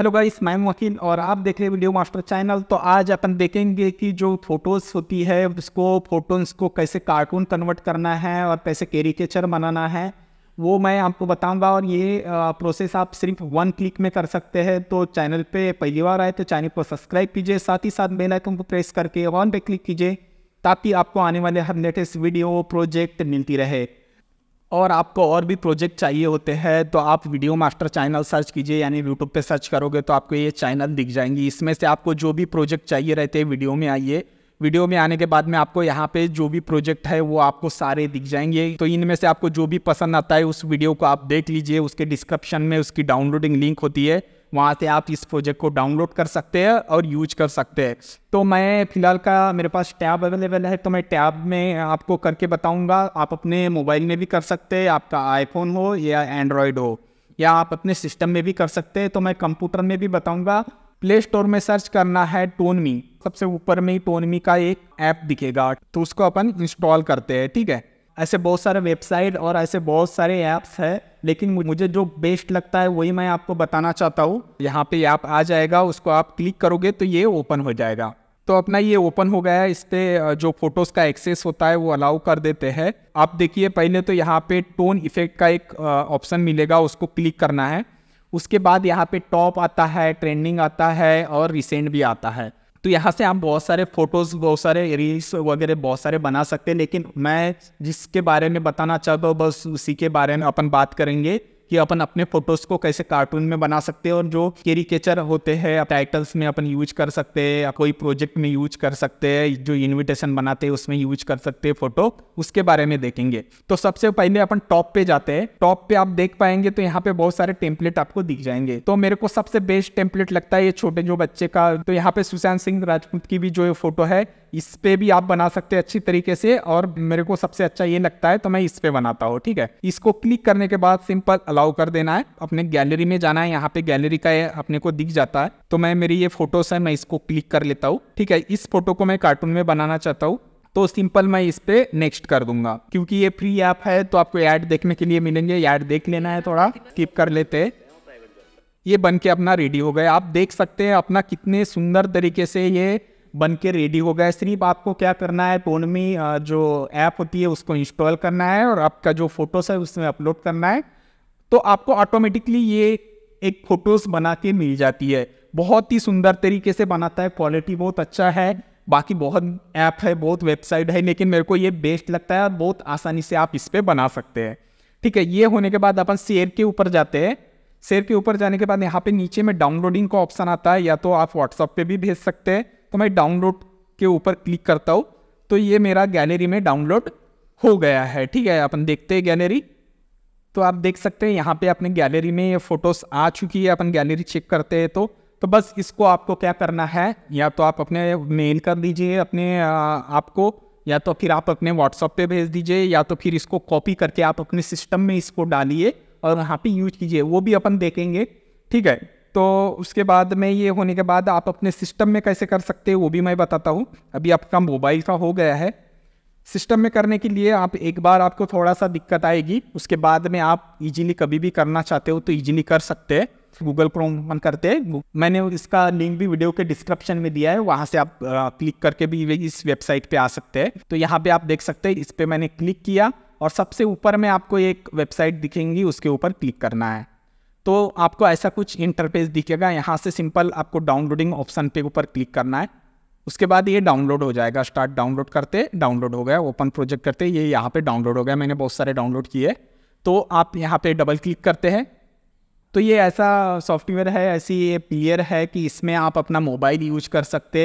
hello guys मैं वकील और आप देख रहे हैं वीडियो मास्टर चैनल तो आज अपन देखेंगे कि जो फोटोज़ होती है उसको फोटोज़ को कैसे कार्टून कन्वर्ट करना है और कैसे कैरिकेचर बनाना है वो मैं आपको बताऊंगा और ये प्रोसेस आप सिर्फ वन क्लिक में कर सकते हैं तो चैनल पे पहली बार आए तो चैनल को सब्सक्राइब कीजिए साथ ही साथ बेल आइकन को प्रेस करके ऑन पे क्लिक कीजिए ताकि आपको आने वाले हर लेटेस्ट वीडियो प्रोजेक्ट मिलती रहे और आपको और भी प्रोजेक्ट चाहिए होते हैं तो आप वीडियो मास्टर चैनल सर्च कीजिए यानी यूट्यूब पे सर्च करोगे तो आपको ये चैनल दिख जाएंगी इसमें से आपको जो भी प्रोजेक्ट चाहिए रहते हैं वीडियो में आइए वीडियो में आने के बाद में आपको यहाँ पे जो भी प्रोजेक्ट है वो आपको सारे दिख जाएंगे तो इनमें से आपको जो भी पसंद आता है उस वीडियो को आप देख लीजिए उसके डिस्क्रिप्शन में उसकी डाउनलोडिंग लिंक होती है वहाँ से आप इस प्रोजेक्ट को डाउनलोड कर सकते हैं और यूज कर सकते हैं तो मैं फ़िलहाल का मेरे पास टैब अवेलेबल है तो मैं टैब में आपको करके बताऊँगा आप अपने मोबाइल में भी कर सकते हैं आपका आईफोन हो या एंड्रॉयड हो या आप अपने सिस्टम में भी कर सकते हैं तो मैं कंप्यूटर में भी बताऊँगा प्ले स्टोर में सर्च करना है टोनमी सबसे ऊपर में ही टोनमी का एक ऐप दिखेगा तो उसको अपन इंस्टॉल करते हैं ठीक है ऐसे बहुत सारे वेबसाइट और ऐसे बहुत सारे ऐप्स हैं लेकिन मुझे जो बेस्ट लगता है वही मैं आपको बताना चाहता हूँ यहाँ पे ऐप आ जाएगा उसको आप क्लिक करोगे तो ये ओपन हो जाएगा तो अपना ये ओपन हो गया है इस पर जो फोटोज़ का एक्सेस होता है वो अलाउ कर देते हैं आप देखिए पहले तो यहाँ पे टोन इफेक्ट का एक ऑप्शन मिलेगा उसको क्लिक करना है उसके बाद यहाँ पे टॉप आता है ट्रेंडिंग आता है और रिसेंट भी आता है तो यहाँ से आप बहुत सारे फोटोज़ बहुत सारे रील्स वगैरह बहुत सारे बना सकते हैं लेकिन मैं जिसके बारे में बताना चाहता हूँ बस उसी के बारे में अपन बात करेंगे कि अपन अपने फोटोज को कैसे कार्टून में बना सकते हैं और जो केचर होते हैं टाइटल्स में अपन यूज कर सकते हैं या कोई प्रोजेक्ट में यूज कर सकते हैं जो इन्विटेशन बनाते हैं उसमें यूज कर सकते हैं फोटो उसके बारे में देखेंगे तो सबसे पहले अपन टॉप पे जाते हैं टॉप पे आप देख पाएंगे तो यहाँ पे बहुत सारे टेम्पलेट आपको दिख जाएंगे तो मेरे को सबसे बेस्ट टेम्पलेट लगता है ये छोटे जो बच्चे का तो यहाँ पे सुशांत सिंह राजपूत की भी जो फोटो है इस पे भी आप बना सकते हैं अच्छी तरीके से और मेरे को सबसे अच्छा ये लगता है तो मैं इस पे बनाता हूँ ठीक है इसको क्लिक करने के बाद सिंपल अलाउ कर देना है अपने गैलरी में जाना है यहाँ पे गैलरी का अपने को दिख जाता है तो मैं मेरी ये फोटोस है मैं इसको क्लिक कर लेता हूँ ठीक है इस फोटो को मैं कार्टून में बनाना चाहता हूँ तो सिंपल मैं इस पे नेक्स्ट कर दूंगा क्योंकि ये फ्री ऐप है तो आपको ऐड देखने के लिए मिलेंगे ऐड देख लेना है थोड़ा स्किप कर लेते हैं ये बन के अपना रेडी हो गए आप देख सकते हैं अपना कितने सुंदर तरीके से ये बन के रेडी हो गया सिर्फ आपको क्या करना है फ़ोन में जो ऐप होती है उसको इंस्टॉल करना है और आपका जो फ़ोटोस है उसमें अपलोड करना है तो आपको ऑटोमेटिकली ये एक फ़ोटोज़ बना के मिल जाती है बहुत ही सुंदर तरीके से बनाता है क्वालिटी बहुत अच्छा है बाकी बहुत ऐप है बहुत वेबसाइट है लेकिन मेरे को ये बेस्ट लगता है और बहुत आसानी से आप इस पर बना सकते हैं ठीक है ये होने के बाद अपन शेयर के ऊपर जाते हैं शेयर के ऊपर जाने के बाद यहाँ पे नीचे में डाउनलोडिंग का ऑप्शन आता है या तो आप व्हाट्सअप पे भी भेज सकते हैं तो मैं डाउनलोड के ऊपर क्लिक करता हूँ तो ये मेरा गैलरी में डाउनलोड हो गया है ठीक है अपन देखते हैं गैलरी तो आप देख सकते हैं यहाँ पे अपने गैलरी में ये फोटोस आ चुकी है अपन गैलरी चेक करते हैं तो तो बस इसको आपको क्या करना है या तो आप अपने मेल कर दीजिए अपने आपको या तो फिर आप अपने व्हाट्सअप पे भेज दीजिए या तो फिर इसको कॉपी करके आप अपने सिस्टम में इसको डालिए और वहाँ पे यूज कीजिए वो भी अपन देखेंगे ठीक है तो उसके बाद में ये होने के बाद आप अपने सिस्टम में कैसे कर सकते हैं वो भी मैं बताता हूँ अभी आपका मोबाइल का हो गया है सिस्टम में करने के लिए आप एक बार आपको थोड़ा सा दिक्कत आएगी उसके बाद में आप इजीली कभी भी करना चाहते हो तो इजीली कर सकते हैं गूगल क्रोम ऑन करते मैंने इसका लिंक भी वीडियो के डिस्क्रिप्शन में दिया है वहाँ से आप क्लिक करके भी इस वेबसाइट पे आ सकते हैं तो यहाँ पे आप देख सकते हैं इस पर मैंने क्लिक किया और सबसे ऊपर में आपको एक वेबसाइट दिखेंगी उसके ऊपर क्लिक करना है तो आपको ऐसा कुछ इंटरफेस दिखेगा यहाँ से सिंपल आपको डाउनलोडिंग ऑप्शन पे ऊपर क्लिक करना है उसके बाद ये डाउनलोड हो जाएगा स्टार्ट डाउनलोड करते डाउनलोड हो गया ओपन प्रोजेक्ट करते ये यहाँ पे डाउनलोड हो गया मैंने बहुत सारे डाउनलोड किए तो आप यहाँ पे डबल क्लिक करते हैं तो ये ऐसा सॉफ्टवेयर है ऐसी ये प्लेयर है कि इसमें आप अपना मोबाइल यूज कर सकते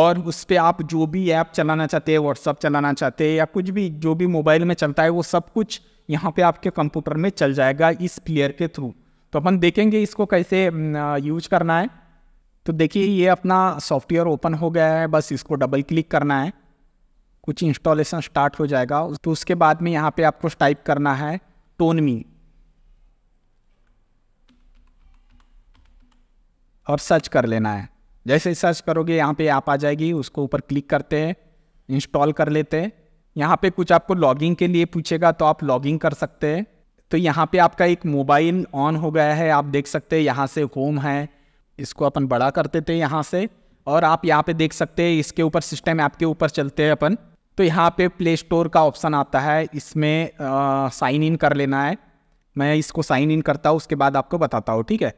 और उस पर आप जो भी ऐप चलाना चाहते हैं व्हाट्सअप चलाना चाहते हैं या कुछ भी जो भी मोबाइल में चलता है वो सब कुछ यहाँ पर आपके कंप्यूटर में चल जाएगा इस प्लेयर के थ्रू तो अपन देखेंगे इसको कैसे यूज करना है तो देखिए ये अपना सॉफ्टवेयर ओपन हो गया है बस इसको डबल क्लिक करना है कुछ इंस्टॉलेशन स्टार्ट हो जाएगा तो उसके बाद में यहाँ पे आपको टाइप करना है टोनमी और सर्च कर लेना है जैसे ही सर्च करोगे यहाँ पे ऐप आ जाएगी उसको ऊपर क्लिक करते हैं इंस्टॉल कर लेते हैं यहाँ पे कुछ आपको लॉगिंग के लिए पूछेगा तो आप लॉगिंग कर सकते हैं तो यहाँ पे आपका एक मोबाइल ऑन हो गया है आप देख सकते हैं यहाँ से होम है इसको अपन बड़ा करते थे यहाँ से और आप यहाँ पे देख सकते हैं इसके ऊपर सिस्टम ऐप के ऊपर चलते हैं अपन तो यहाँ पे प्ले स्टोर का ऑप्शन आता है इसमें साइन इन कर लेना है मैं इसको साइन इन करता हूँ उसके बाद आपको बताता हूँ ठीक है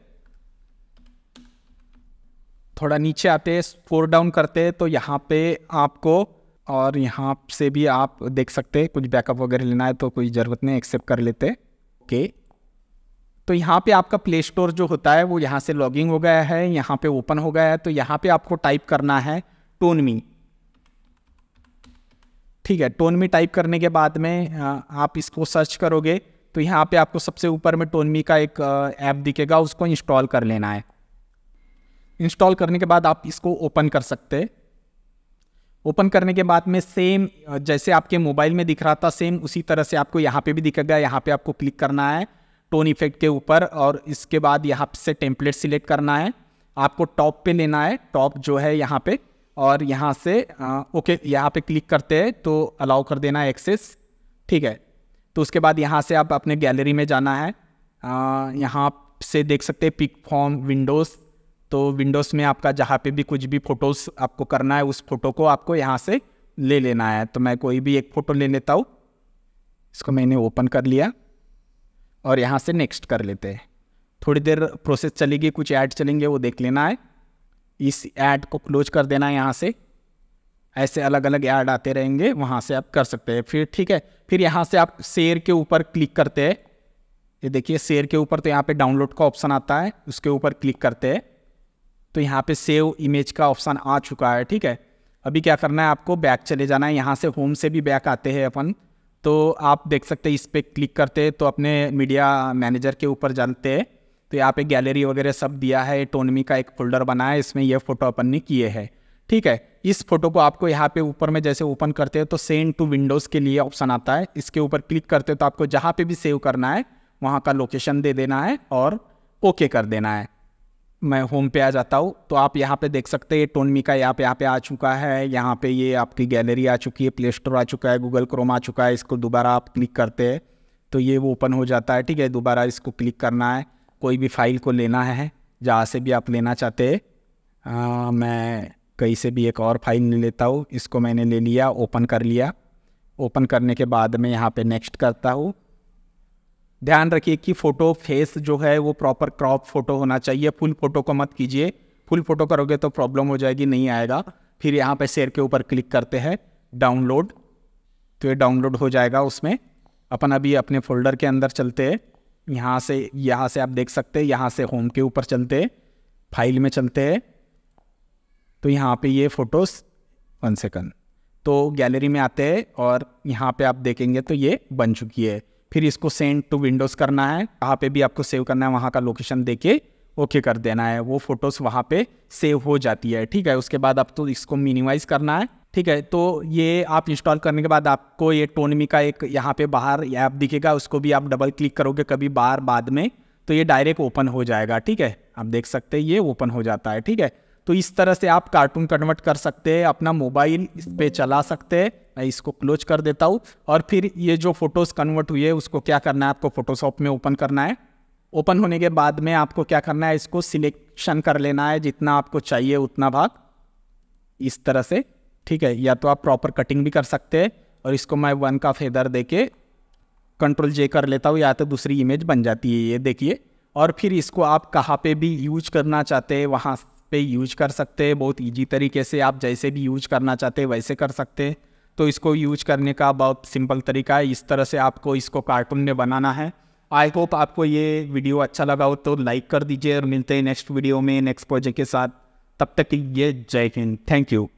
थोड़ा नीचे आते फोर डाउन करते तो यहाँ पे आपको और यहाँ से भी आप देख सकते हैं कुछ बैकअप वगैरह लेना है तो कोई ज़रूरत नहीं एक्सेप्ट कर लेते ओके तो यहाँ पे आपका प्ले स्टोर जो होता है वो यहाँ से लॉगिंग हो गया है यहाँ पे ओपन हो गया है तो यहाँ पे आपको टाइप करना है टोनमी ठीक है टोनमी टाइप करने के बाद में आप इसको सर्च करोगे तो यहाँ पे आपको सबसे ऊपर में टोनमी का एक ऐप दिखेगा उसको इंस्टॉल कर लेना है इंस्टॉल करने के बाद आप इसको ओपन कर सकते हैं ओपन करने के बाद में सेम जैसे आपके मोबाइल में दिख रहा था सेम उसी तरह से आपको यहाँ पे भी दिखेगा यहाँ पे आपको क्लिक करना है टोन इफेक्ट के ऊपर और इसके बाद यहाँ से टेम्पलेट सिलेक्ट करना है आपको टॉप पे लेना है टॉप जो है यहाँ पे और यहाँ से आ, ओके यहाँ पे क्लिक करते हैं तो अलाउ कर देना है एक्सेस ठीक है तो उसके बाद यहाँ से आप अपने गैलरी में जाना है यहाँ से देख सकते हैं पिक फॉर्म विंडोज़ तो विंडोज़ में आपका जहाँ पे भी कुछ भी फ़ोटोज़ आपको करना है उस फोटो को आपको यहाँ से ले लेना है तो मैं कोई भी एक फ़ोटो ले लेता हूँ इसको मैंने ओपन कर लिया और यहाँ से नेक्स्ट कर लेते हैं थोड़ी देर प्रोसेस चलेगी कुछ ऐड चलेंगे वो देख लेना है इस ऐड को क्लोज कर देना है यहाँ से ऐसे अलग अलग ऐड आते रहेंगे वहाँ से आप कर सकते हैं फिर ठीक है फिर यहाँ से आप शेयर के ऊपर क्लिक करते हैं ये देखिए शेयर के ऊपर तो यहाँ पे डाउनलोड का ऑप्शन आता है उसके ऊपर क्लिक करते हैं तो यहाँ पे सेव इमेज का ऑप्शन आ चुका है ठीक है अभी क्या करना है आपको बैक चले जाना है यहाँ से होम से भी बैक आते हैं अपन तो आप देख सकते हैं इस पर क्लिक करते हैं तो अपने मीडिया मैनेजर के ऊपर जानते हैं तो यहाँ पे गैलरी वगैरह सब दिया है टोनमी का एक फोल्डर बना है इसमें यह फ़ोटो अपन ने किए है ठीक है इस फोटो को आपको यहाँ पे ऊपर में जैसे ओपन करते हैं तो सेंड टू विंडोज़ के लिए ऑप्शन आता है इसके ऊपर क्लिक करते हो तो आपको जहाँ पे भी सेव करना है वहाँ का लोकेशन दे देना है और ओके कर देना है मैं होम पे आ जाता हूँ तो आप यहाँ पे देख सकते हैं टोनमी का यहाँ पे यहाँ पे आ चुका है यहाँ पे ये आपकी गैलरी आ चुकी है प्ले स्टोर आ चुका है गूगल क्रोम आ चुका है इसको दोबारा आप क्लिक करते हैं तो ये वो ओपन हो जाता है ठीक है दोबारा इसको क्लिक करना है कोई भी फाइल को लेना है जहाँ से भी आप लेना चाहते हैं मैं कहीं से भी एक और फाइल ले लेता हूँ इसको मैंने ले लिया ओपन कर लिया ओपन करने के बाद मैं यहाँ पे नेक्स्ट करता हूँ ध्यान रखिए कि फ़ोटो फेस जो है वो प्रॉपर क्रॉप फोटो होना चाहिए फुल फोटो को मत कीजिए फुल फोटो करोगे तो प्रॉब्लम हो जाएगी नहीं आएगा फिर यहाँ पे शेयर के ऊपर क्लिक करते हैं डाउनलोड तो ये डाउनलोड हो जाएगा उसमें अपन अभी अपने फोल्डर के अंदर चलते हैं यहाँ से यहाँ से आप देख सकते हैं यहाँ से होम के ऊपर चलते हैं फाइल में चलते हैं तो यहाँ पे ये फ़ोटोज़ वन सेकंड तो गैलरी में आते हैं और यहाँ पे आप देखेंगे तो ये बन चुकी है फिर इसको सेंड टू विंडोज़ करना है कहाँ पे भी आपको सेव करना है वहाँ का लोकेशन देके ओके कर देना है वो फ़ोटोज़ वहाँ पे सेव हो जाती है ठीक है उसके बाद आप तो इसको मिनिमाइज़ करना है ठीक है तो ये आप इंस्टॉल करने के बाद आपको ये टोनमी का एक यहाँ पे बाहर ऐप दिखेगा उसको भी आप डबल क्लिक करोगे कभी बाहर बाद में तो ये डायरेक्ट ओपन हो जाएगा ठीक है आप देख सकते हैं ये ओपन हो जाता है ठीक है तो इस तरह से आप कार्टून कन्वर्ट कर सकते हैं अपना मोबाइल इस पर चला सकते हैं मैं इसको क्लोज कर देता हूँ और फिर ये जो फोटोज़ कन्वर्ट हुई है उसको क्या करना है आपको फोटोशॉप में ओपन करना है ओपन होने के बाद में आपको क्या करना है इसको सिलेक्शन कर लेना है जितना आपको चाहिए उतना भाग इस तरह से ठीक है या तो आप प्रॉपर कटिंग भी कर सकते हैं और इसको मैं वन का फेदर दे के कंट्रोल जे कर लेता हूँ या तो दूसरी इमेज बन जाती है ये देखिए और फिर इसको आप कहाँ पे भी यूज करना चाहते हैं वहाँ पे यूज कर सकते हैं बहुत इजी तरीके से आप जैसे भी यूज करना चाहते हैं वैसे कर सकते हैं तो इसको यूज करने का बहुत सिंपल तरीका है इस तरह से आपको इसको कार्टून में बनाना है आई होप आपको ये वीडियो अच्छा लगा हो तो लाइक कर दीजिए और मिलते हैं नेक्स्ट वीडियो में नेक्स्ट प्रोजेक्ट के साथ तब तक ये जय हिंद थैंक यू